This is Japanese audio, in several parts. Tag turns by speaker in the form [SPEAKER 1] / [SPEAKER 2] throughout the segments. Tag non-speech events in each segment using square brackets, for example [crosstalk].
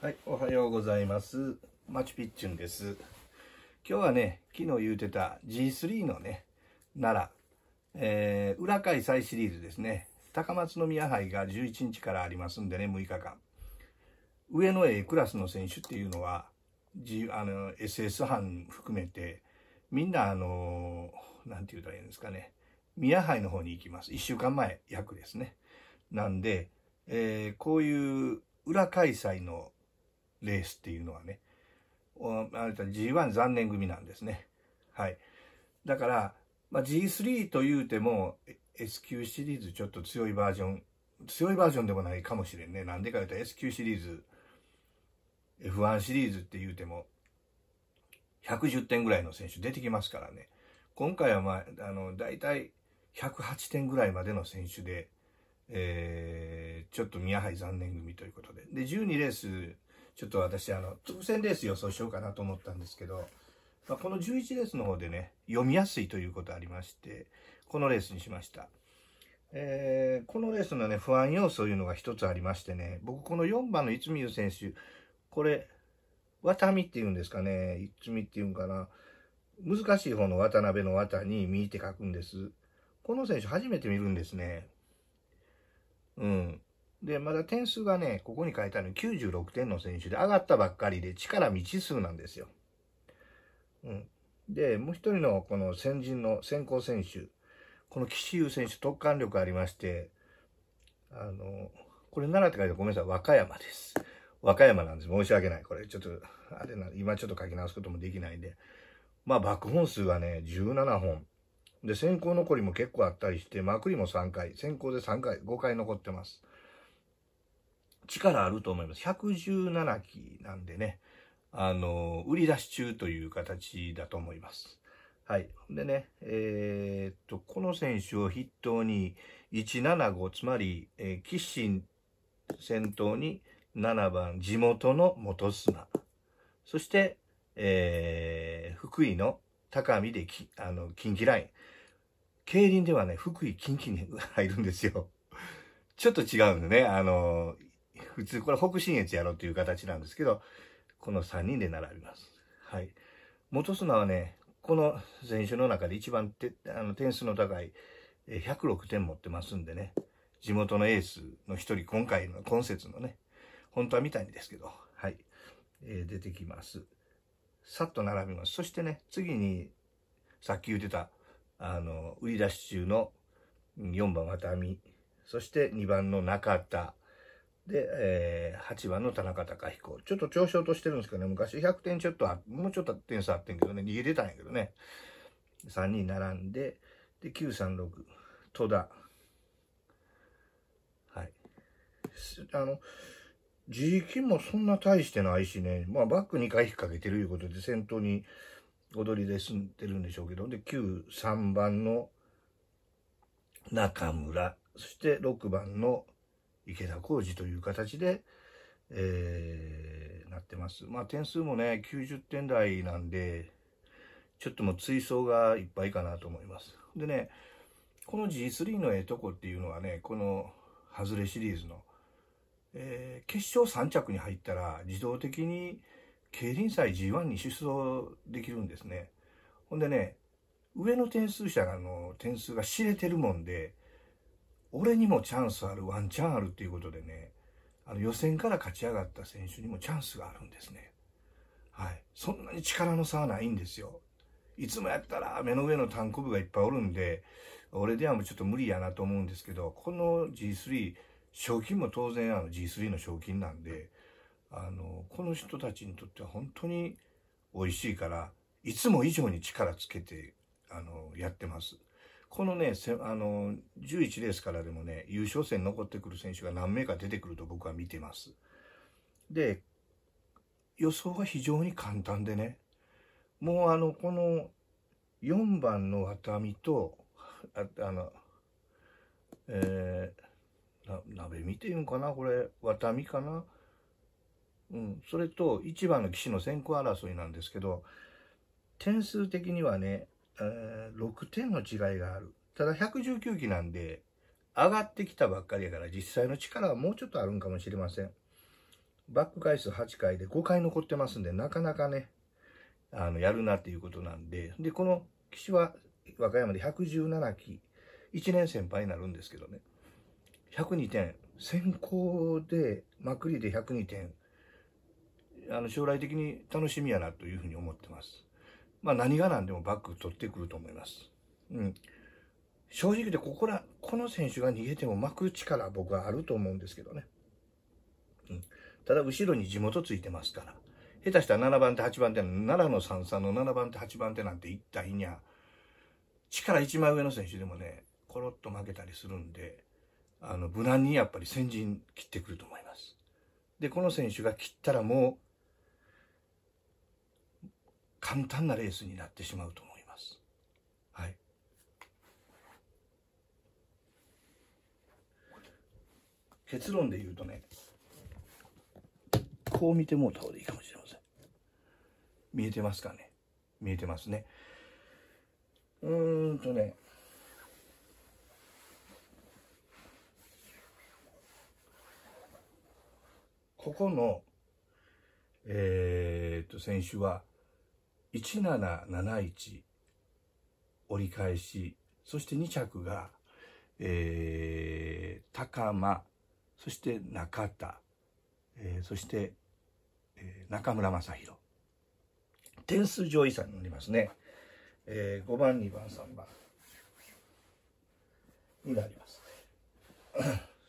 [SPEAKER 1] はい、おはようございます。マチュピッチュンです。今日はね、昨日言うてた G3 のね、奈良、えー、裏開催シリーズですね。高松宮杯が11日からありますんでね、6日間。上の A クラスの選手っていうのは、G、あの、SS 班含めて、みんなあの、なんて言うたらいいんですかね。宮杯の方に行きます。1週間前、約ですね。なんで、えー、こういう裏開催のレースっていうのはね、あれ G1 残念組なんですね。はい。だから、まあ、G3 というても s 級シリーズちょっと強いバージョン、強いバージョンでもないかもしれんね。なんでか言うと s 級シリーズ、F1 シリーズって言うても、110点ぐらいの選手出てきますからね。今回はまあ、あの、大体108点ぐらいまでの選手で、えー、ちょっと宮杯残念組ということで。で、12レースちょっと私、あの、直線レース予想しようかなと思ったんですけど、まあ、この11レースの方でね、読みやすいということありまして、このレースにしました。えー、このレースのね、不安要素というのが一つありましてね、僕この4番の逸見選手、これ、渡見っていうんですかね、逸見っていうんかな、難しい方の渡辺の渡に見って書くんです。この選手初めて見るんですね。うん。で、まだ点数がね、ここに書いてある96点の選手で上がったばっかりで力未知数なんですよ。うん。で、もう一人のこの先人の先行選手、この岸優選手特感力ありまして、あの、これ奈良って書いてごめんなさい、和歌山です。和歌山なんです。申し訳ない。これちょっと、あれな、今ちょっと書き直すこともできないんで。まあ、爆本数がね、17本。で、先行残りも結構あったりして、まくりも3回、先行で3回、5回残ってます。力あると思います。117期なんでね、あの、売り出し中という形だと思います。はい。でね、えー、っと、この選手を筆頭に、175、つまり、えー、キッシン先頭に7番、地元の元砂。そして、えー、福井の高見でき、あの、近畿ライン。競輪ではね、福井近畿に入るんですよ。ちょっと違うんでね、あの、普通これ北信越やろうという形なんですけど、この3人で並びます。はい。元砂はね、この選手の中で一番てあの点数の高い106点持ってますんでね、地元のエースの一人、今回の、今節のね、本当は三谷ですけど、はい。えー、出てきます。さっと並びます。そしてね、次に、さっき言ってた、あの、売り出し中の4番渡美、そして2番の中田、で、えー、8番の田中貴彦。ちょっと調子としてるんですけどね、昔100点ちょっともうちょっと点差あってんけどね、逃げてたんやけどね。3人並んで、で、936、戸田。はい。あの、時期もそんな大してないしね、まあバック2回引っ掛けてるいうことで、先頭に踊りで住んでるんでしょうけど、で、9、3番の中村、そして6番の池田浩二という形で、えー、なってます。まあ点数もね、90点台なんで、ちょっともう追走がいっぱいかなと思います。でね、この G3 のええとこっていうのはね、このハズレシリーズの、えー、決勝3着に入ったら自動的に競輪祭 G1 に出走できるんですね。ほんでね、上の点数者の点数が知れてるもんで、俺にもチャンスある、ワンチャンあるっていうことでね、あの予選から勝ち上がった選手にもチャンスがあるんですね。はい。そんなに力の差はないんですよ。いつもやったら目の上のタンコブがいっぱいおるんで、俺ではもうちょっと無理やなと思うんですけど、この G3、賞金も当然あの G3 の賞金なんで、あの、この人たちにとっては本当に美味しいから、いつも以上に力つけて、あの、やってます。このね、あの、11レースからでもね、優勝戦残ってくる選手が何名か出てくると僕は見てます。で、予想は非常に簡単でね、もうあの、この4番の渡美と、ああの、えー、な鍋見ていいのかなこれ、渡美かなうん、それと1番の騎士の先行争いなんですけど、点数的にはね、えー、6点の違いがある。ただ119期なんで、上がってきたばっかりやから、実際の力はもうちょっとあるんかもしれません。バック回数8回で5回残ってますんで、なかなかね、あの、やるなっていうことなんで、で、この騎士は和歌山で117期、1年先輩になるんですけどね、102点、先行で、まくりで102点、あの、将来的に楽しみやなというふうに思ってます。まあ、何が何でもバック取ってくると思います。うん、正直でここら、この選手が逃げても巻く力僕はあると思うんですけどね。うん、ただ後ろに地元ついてますから。下手したら7番手8番手の奈良の三々の7番手8番手なんて一体にゃ力一枚上の選手でもねコロッと負けたりするんであの無難にやっぱり先陣切ってくると思います。でこの選手が切ったらもう簡単なレースになってしまうと思います。はい。結論で言うとね、こう見てもうた方がいいかもしれません。見えてますかね見えてますね。うーんとね、ここの、えー、っと、選手は、1771折り返しそして2着が、えー、高間そして中田、えー、そして、えー、中村正宏点数上位差になりますね、えー、5番2番3番になります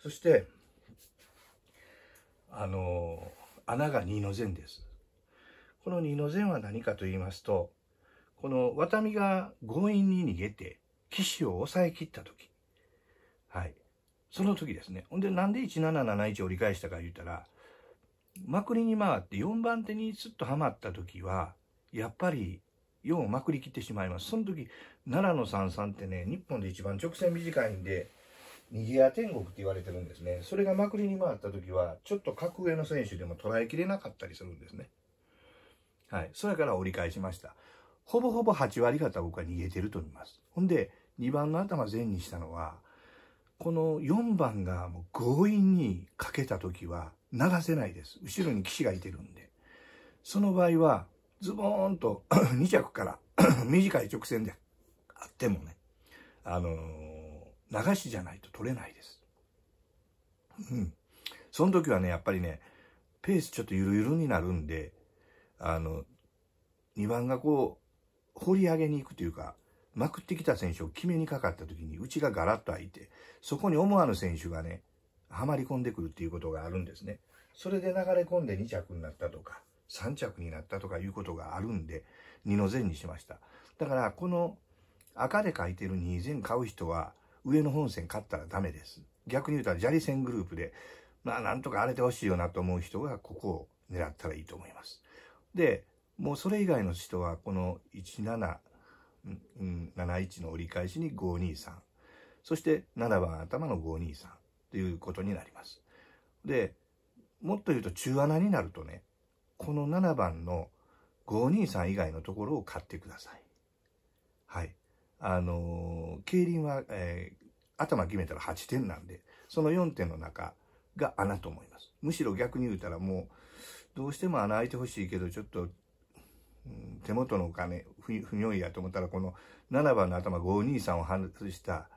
[SPEAKER 1] そしてあの穴が2の前ですこの二の禅は何かと言いますと、この渡美が強引に逃げて、騎士を抑え切った時。はい。その時ですね。ほんで、なんで1771を折り返したか言ったら、まくりに回って4番手にすっとはまった時は、やっぱり4をまくり切ってしまいます。その時、奈良の三三ってね、日本で一番直線短いんで、逃げ屋天国って言われてるんですね。それがまくりに回った時は、ちょっと格上の選手でも捉えきれなかったりするんですね。はい。それから折り返しました。ほぼほぼ8割方僕は逃げてるといます。ほんで、2番の頭前にしたのは、この4番がもう強引にかけた時は流せないです。後ろに騎士がいてるんで。その場合は、ズボーンと2 [coughs] 着から [coughs] 短い直線であってもね、あのー、流しじゃないと取れないです。うん。その時はね、やっぱりね、ペースちょっとゆるゆるになるんで、あの、2番がこう、掘り上げに行くというか、まくってきた選手を決めにかかった時に、うちがガラッと開いて、そこに思わぬ選手がね、はまり込んでくるっていうことがあるんですね。それで流れ込んで2着になったとか、3着になったとかいうことがあるんで、2の前にしました。だから、この赤で書いてる2前買う人は、上の本線買ったらダメです。逆に言うたら砂利線グループで、まあなんとか荒れてほしいよなと思う人がここを狙ったらいいと思います。でもうそれ以外の人はこの1771の折り返しに523そして7番頭の523ということになります。でもっと言うと中穴になるとねこの7番の523以外のところを買ってください。はい。あのー、競輪は、えー、頭決めたら8点なんで、その4点の中が穴と思います。むしろ逆に言うたらもう、どうしても穴開いてほしいけど、ちょっと、手元のお金、ふ、ふにやと思ったら、この7番の頭523を外した、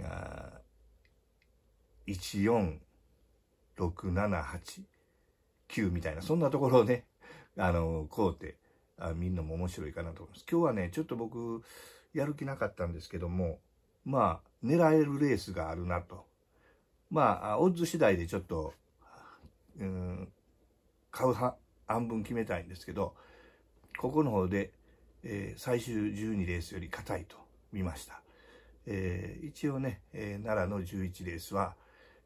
[SPEAKER 1] あ14678みたいな、そんなところをね、あの、こうて、あ見るのも面白いかなと思います。今日はね、ちょっと僕、やる気なかったんですけども、まあ、狙えるレースがあるなと。まあ、オッズ次第でちょっと、うん、買う派、半分決めたいんですけど、ここの方で、えー、最終12レースより硬いと見ました。えー、一応ね、えー、奈良の11レースは、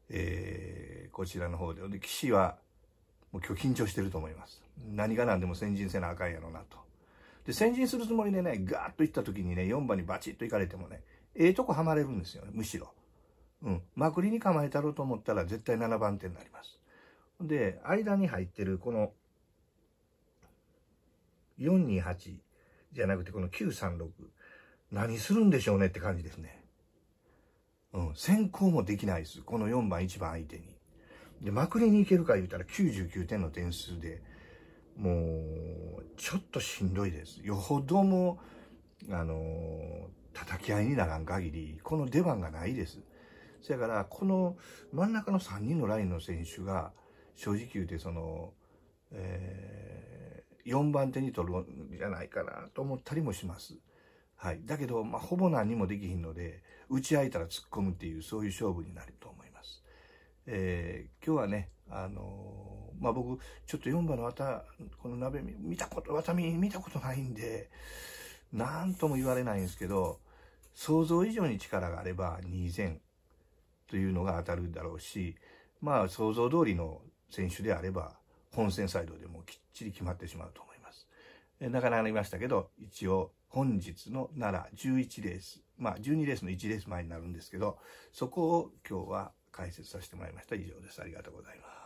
[SPEAKER 1] えー、こちらの方で、で岸はもう今日緊張してると思います。何が何でも先陣せなあかんやろなと。で、先陣するつもりでね、ガーッと行った時にね、4番にバチッと行かれてもね、ええとこはまれるんですよね、むしろ。うん。まくりに構えたろうと思ったら絶対7番手になります。で、間に入ってるこの428じゃなくてこの936。何するんでしょうねって感じですね。うん。先行もできないです。この4番1番相手に。で、まくりに行けるか言うたら99点の点数で、もう、ちょっとしんどいです。よほども、あの叩き合いにならん限り、この出番がないです。そやから、この真ん中の3人のラインの選手が、正直言うてその、えー、4番手に取るんじゃないかなと思ったりもします。はい、だけど、まあ、ほぼ何もできひんので打ち合いたら突っ込むっていうそういう勝負になると思います。えー、今日はね、あのー、まあ、僕ちょっと4番の綿この鍋見たこと綿見見たことないんで何とも言われないんですけど想像以上に力があれば2 0というのが当たるだろうしまあ想像通りの選手であれば、本戦サイドでもきっちり決まってしまうと思います。えなかなか言いましたけど、一応本日の奈良11レース、まあ12レースの1レース前になるんですけど、そこを今日は解説させてもらいました。以上です。ありがとうございます。